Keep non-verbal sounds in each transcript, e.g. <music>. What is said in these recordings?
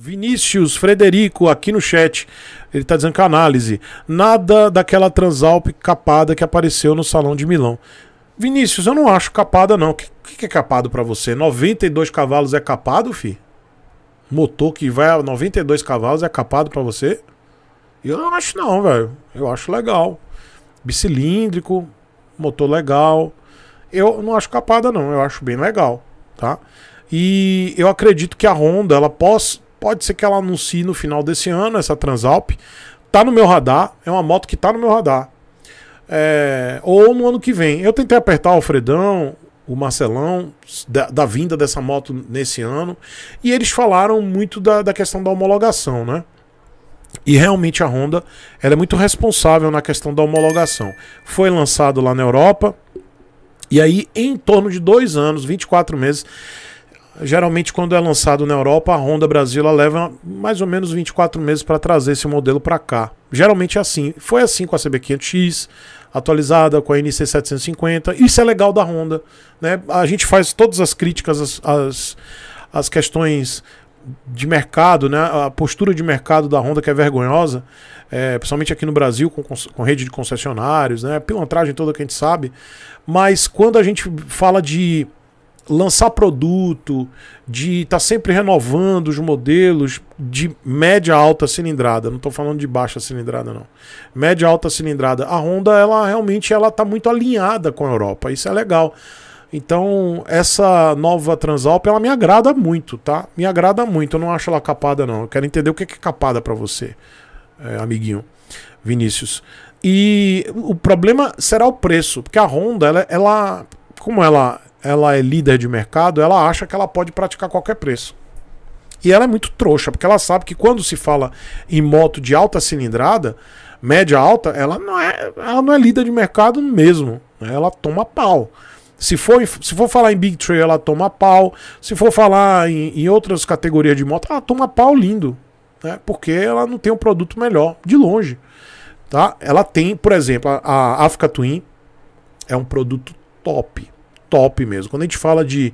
Vinícius Frederico aqui no chat, ele está dizendo que a análise, nada daquela Transalp capada que apareceu no Salão de Milão. Vinícius, eu não acho capada não. O que, que, é capado para você? 92 cavalos é capado, fi? Motor que vai a 92 cavalos é capado para você? Eu não acho não, velho. Eu acho legal. Bicilíndrico, motor legal. Eu não acho capada não, eu acho bem legal, tá? E eu acredito que a Honda, ela possa Pode ser que ela anuncie no final desse ano essa Transalp. Tá no meu radar, é uma moto que tá no meu radar. É, ou no ano que vem. Eu tentei apertar o Fredão, o Marcelão, da, da, vinda dessa moto nesse ano, e eles falaram muito da, da questão da homologação, né? E realmente a Honda ela é muito responsável na questão da homologação. Foi lançado lá na Europa, e aí, em torno de dois anos, 24 meses, Geralmente, quando é lançado na Europa, a Honda Brasil leva mais ou menos 24 meses para trazer esse modelo para cá. Geralmente é assim. Foi assim com a CB500X, atualizada com a NC750. Isso é legal da Honda. Né? A gente faz todas as críticas, as, as, as questões de mercado, né? a postura de mercado da Honda que é vergonhosa, é, principalmente aqui no Brasil, com, com rede de concessionários, né? a pilantragem toda que a gente sabe. Mas quando a gente fala de lançar produto, de estar tá sempre renovando os modelos de média alta cilindrada. Não estou falando de baixa cilindrada não. Média alta cilindrada. A Honda ela realmente ela está muito alinhada com a Europa. Isso é legal. Então essa nova Transalp ela me agrada muito, tá? Me agrada muito. Eu não acho ela capada não. Eu quero entender o que é, é capada para você, é, amiguinho Vinícius. E o problema será o preço, porque a Honda ela, ela como ela ela é líder de mercado, ela acha que ela pode praticar qualquer preço. E ela é muito trouxa, porque ela sabe que quando se fala em moto de alta cilindrada, média alta, ela não é, ela não é líder de mercado mesmo. Né? Ela toma pau. Se for, se for falar em Big Trail, ela toma pau. Se for falar em, em outras categorias de moto, ela toma pau lindo. Né? Porque ela não tem um produto melhor, de longe. Tá? Ela tem, por exemplo, a, a Africa Twin é um produto top top mesmo. Quando a gente fala de,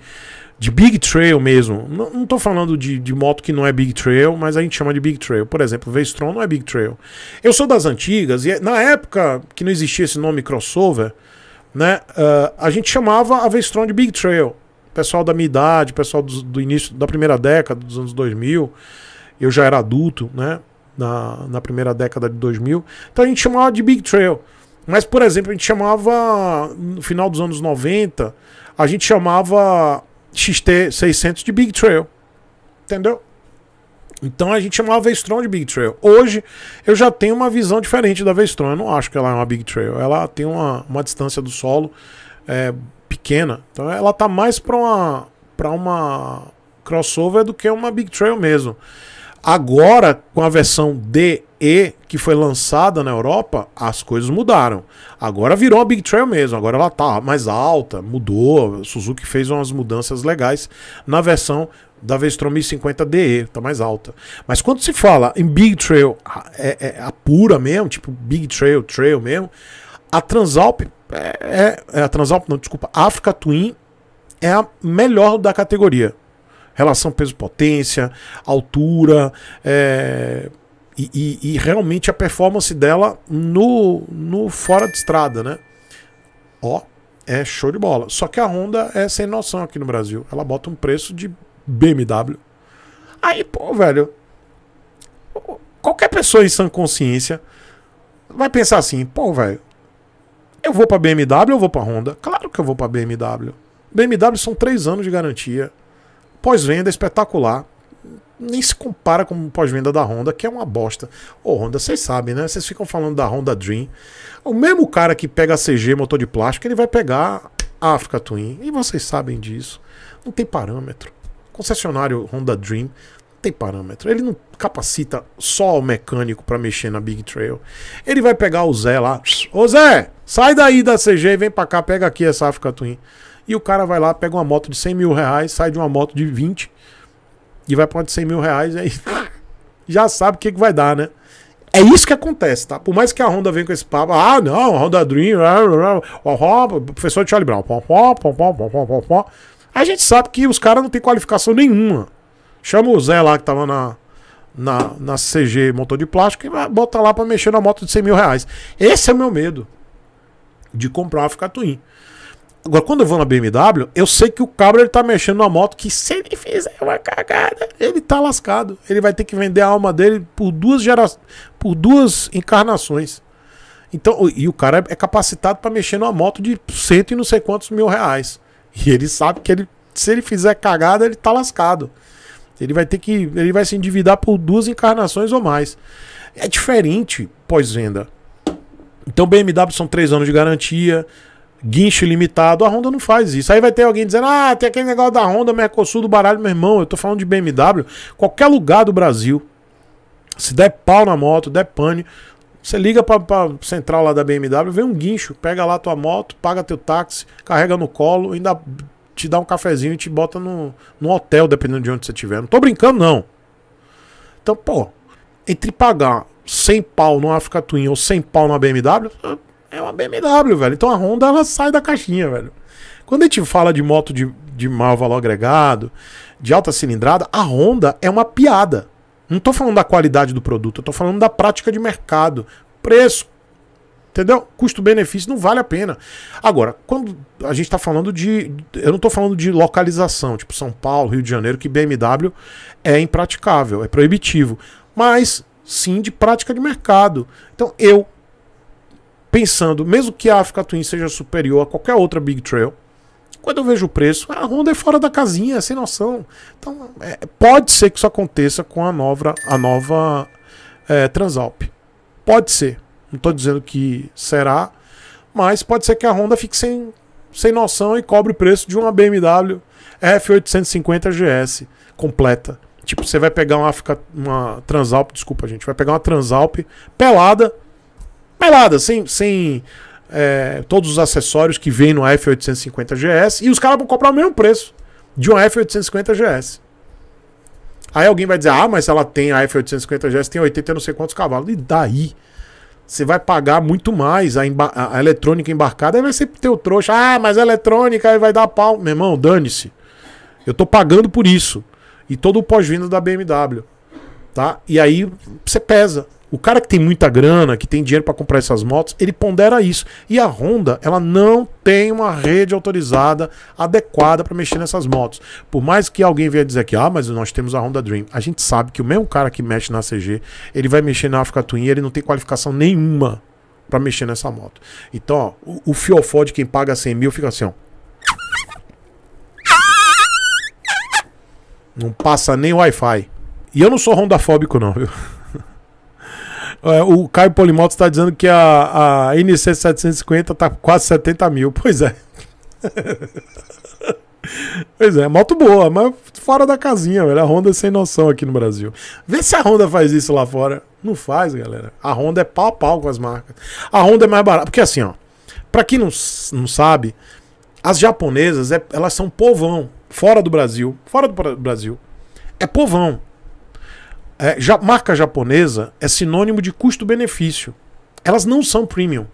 de Big Trail mesmo, não, estou falando de, de, moto que não é Big Trail, mas a gente chama de Big Trail. Por exemplo, Vestron não é Big Trail. Eu sou das antigas, e na época que não existia esse nome crossover, né, uh, a gente chamava a Vestron de Big Trail. Pessoal da minha idade, pessoal do, do, início da primeira década, dos anos 2000, eu já era adulto, né, na, na primeira década de 2000, então a gente chamava de Big Trail. Mas, por exemplo, a gente chamava, no final dos anos 90, a gente chamava XT600 de Big Trail. Entendeu? Então a gente chamava Vestron de Big Trail. Hoje eu já tenho uma visão diferente da Vestron. Eu não acho que ela é uma Big Trail. Ela tem uma, uma distância do solo é, pequena. Então ela tá mais para uma, uma crossover do que uma Big Trail mesmo. Agora, com a versão DE que foi lançada na Europa, as coisas mudaram. Agora virou a Big Trail mesmo, agora ela tá mais alta, mudou. A Suzuki fez umas mudanças legais na versão da Vestrom 1050DE, tá mais alta. Mas quando se fala em Big Trail, é, é a pura mesmo, tipo Big Trail, Trail mesmo, a Transalp é, é, é a Transalp, não, desculpa, a Africa Twin é a melhor da categoria relação peso-potência, altura, é, e, e, e, realmente a performance dela no, no fora de estrada, né? Ó, é show de bola. Só que a Honda é sem noção aqui no Brasil. Ela bota um preço de BMW. Aí, pô, velho, qualquer pessoa em sã consciência vai pensar assim, pô, velho, eu vou pra BMW ou vou pra Honda? Claro que eu vou pra BMW. BMW são três anos de garantia. Pós-venda espetacular. Nem se compara com o pós-venda da Honda, que é uma bosta. Ô, Honda, vocês sabem, né? Vocês ficam falando da Honda Dream. O mesmo cara que pega a CG, motor de plástico, ele vai pegar a Africa Twin. E vocês sabem disso. Não tem parâmetro. Concessionário Honda Dream tem parâmetro. Ele não capacita só o mecânico para mexer na Big Trail. Ele vai pegar o Zé lá. Ô Zé, sai daí da CG, vem para cá, pega aqui essa Africa Twin. E o cara vai lá, pega uma moto de 100 mil reais, sai de uma moto de 20 e vai para uma de 100 mil reais, aí já sabe o que, que vai dar, né? É isso que acontece, tá? Por mais que a Honda venha com esse papo, ah, não, Honda Dream, o professor Charlie Brown, a gente sabe que os caras não têm qualificação nenhuma. Chama o Zé lá que tava na, na, na CG motor de plástico e bota lá para mexer na moto de 100 mil reais. Esse é o meu medo de comprar uma Ficat Twin. Agora, quando eu vou na BMW, eu sei que o cabra ele tá mexendo na moto que se ele fizer uma cagada, ele tá lascado. Ele vai ter que vender a alma dele por duas gera por duas encarnações. Então, e o cara é capacitado para mexer numa moto de cento e não sei quantos mil reais. E ele sabe que ele, se ele fizer cagada, ele tá lascado. Ele vai ter que, ele vai se endividar por duas encarnações ou mais. É diferente pós-venda. Então, BMW são três anos de garantia guincho limitado, a Honda não faz isso. Aí vai ter alguém dizendo: ah, tem aquele negócio da Honda, Mercosul do baralho, meu irmão. Eu tô falando de BMW. Qualquer lugar do Brasil, se der pau na moto, der pane, você liga pra, pra central lá da BMW, vem um guincho, pega lá tua moto, paga teu táxi, carrega no colo, ainda te dá um cafezinho e te bota no, no hotel, dependendo de onde você estiver. Não tô brincando, não. Então, pô, entre pagar 100 pau no Africa Twin ou 100 pau na BMW, é uma BMW, velho. Então a Honda ela sai da caixinha, velho. Quando a gente fala de moto de, de mau valor agregado, de alta cilindrada, a Honda é uma piada. Não tô falando da qualidade do produto, eu tô falando da prática de mercado, preço. Entendeu? Custo-benefício não vale a pena. Agora, quando a gente tá falando de. Eu não tô falando de localização, tipo São Paulo, Rio de Janeiro, que BMW é impraticável, é proibitivo. Mas sim de prática de mercado. Então eu pensando, mesmo que a Africa Twin seja superior a qualquer outra Big Trail, quando eu vejo o preço, a Honda é fora da casinha, sem noção. Então, é, pode ser que isso aconteça com a nova, a nova é, Transalp. Pode ser. Não estou dizendo que será, mas pode ser que a Honda fique sem, sem noção e cobre o preço de uma BMW F850 GS completa. Tipo, você vai pegar uma, uma Transalp, desculpa, gente, vai pegar uma Transalp pelada pelada, sem, sem é, todos os acessórios que vem no F850GS. E os caras vão comprar o mesmo preço de um F850GS. Aí alguém vai dizer, ah, mas ela tem a F850GS, tem 80 não sei quantos cavalos. E daí? Você vai pagar muito mais a, a, eletrônica embarcada, aí vai ser teu trouxa. Ah, mas a eletrônica aí vai dar pau. Meu irmão, dane-se. Eu tô pagando por isso. E todo o pós-venda da BMW. Tá? E aí você pesa. O cara que tem muita grana, que tem dinheiro para comprar essas motos, ele pondera isso. E a Honda, ela não tem uma rede autorizada adequada para mexer nessas motos. Por mais que alguém venha dizer que, ah, mas nós temos a Honda Dream. A gente sabe que o mesmo cara que mexe na CG, ele vai mexer na Africa Twin e ele não tem qualificação nenhuma para mexer nessa moto. Então, ó, o, o fiofó de quem paga 100 mil fica assim, ó. Não passa nem Wi-Fi. E eu não sou fóbico não, viu? É, o Caio Polimoto está dizendo que a, a NC 750 está quase 70 mil. <laughs> Pois é. Pois é, moto boa, mas fora da casinha, velho. A Honda é sem noção aqui no Brasil. Vê se a Honda faz isso lá fora. Não faz, galera. A Honda é pau a pau com as marcas. A Honda é mais barata. Porque assim, ó. Pra quem não, não sabe, as japonesas, é, elas são povão. Fora do Brasil. Fora do Brasil. É povão. É, já, marca japonesa é sinônimo de custo-benefício. Elas não são premium.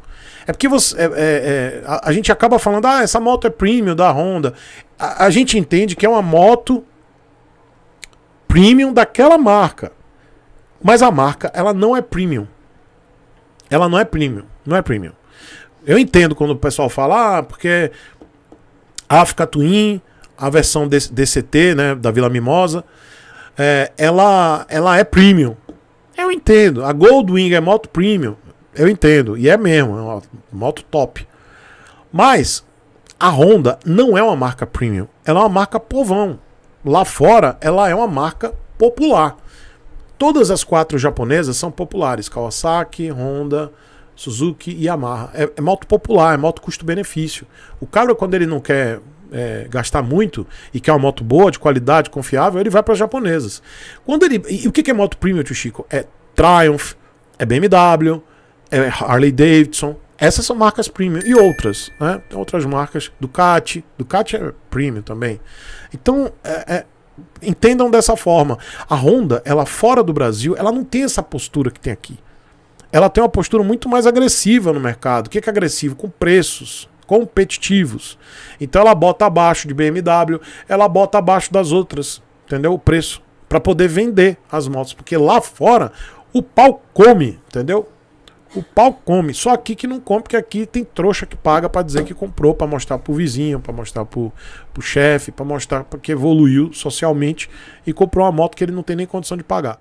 É porque você, é, é, é, a, a, gente acaba falando, ah, essa moto é premium da Honda. A, a gente entende que é uma moto premium daquela marca. Mas a marca, ela não é premium. Ela não é premium. Não é premium. Eu entendo quando o pessoal fala, ah, porque a é Africa Twin, a versão DCT, né, da Vila Mimosa, é, ela, ela é premium. Eu entendo. A Goldwing é moto premium. Eu entendo. E é mesmo, é uma moto top. Mas a Honda não é uma marca premium. Ela é uma marca povão. Lá fora, ela é uma marca popular. Todas as quatro japonesas são populares: Kawasaki, Honda, Suzuki e Yamaha. É, é moto popular, é moto custo-benefício. O cara, quando ele não quer é, gastar muito e quer uma moto boa, de qualidade, confiável, ele vai para as japonesas. Quando ele, e o que, é moto premium, tio Chico? É Triumph, é BMW, é Harley Davidson. Essas são marcas premium e outras, né? Tem outras marcas, Ducati, Ducati é premium também. Então, é, é entendam dessa forma. A Honda, ela fora do Brasil, ela não tem essa postura que tem aqui. Ela tem uma postura muito mais agressiva no mercado. O que é, que é agressivo? Com preços competitivos. Então ela bota abaixo de BMW, ela bota abaixo das outras, entendeu? O preço para poder vender as motos, porque lá fora o pau come, entendeu? O pau come, só aqui que não compra, porque aqui tem trouxa que paga para dizer que comprou, para mostrar pro vizinho, para mostrar pro, pro chefe, para mostrar porque evoluiu socialmente e comprou uma moto que ele não tem nem condição de pagar.